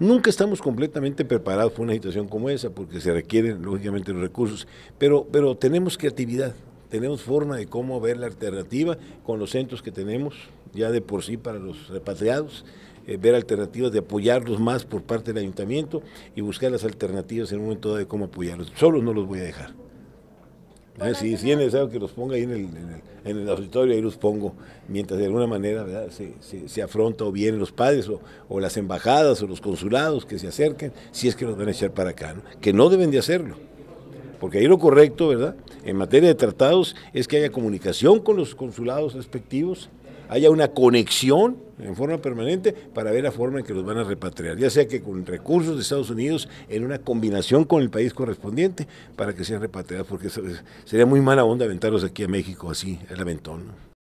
Nunca estamos completamente preparados para una situación como esa, porque se requieren, lógicamente, los recursos, pero, pero tenemos creatividad, tenemos forma de cómo ver la alternativa con los centros que tenemos, ya de por sí para los repatriados, eh, ver alternativas de apoyarlos más por parte del ayuntamiento y buscar las alternativas en un momento dado de cómo apoyarlos. Solo no los voy a dejar sí si es necesario que los ponga ahí en el, en el, auditorio, ahí los pongo, mientras de alguna manera Se, afronta o vienen los padres o, las embajadas o los consulados que se acerquen, si es que los van a echar para acá, que no deben de hacerlo. Porque ahí lo correcto, ¿verdad? En materia de tratados es que haya comunicación con los consulados respectivos, haya una conexión en forma permanente para ver la forma en que los van a repatriar, ya sea que con recursos de Estados Unidos en una combinación con el país correspondiente para que sean repatriados, porque sería muy mala onda aventarlos aquí a México así, el aventón.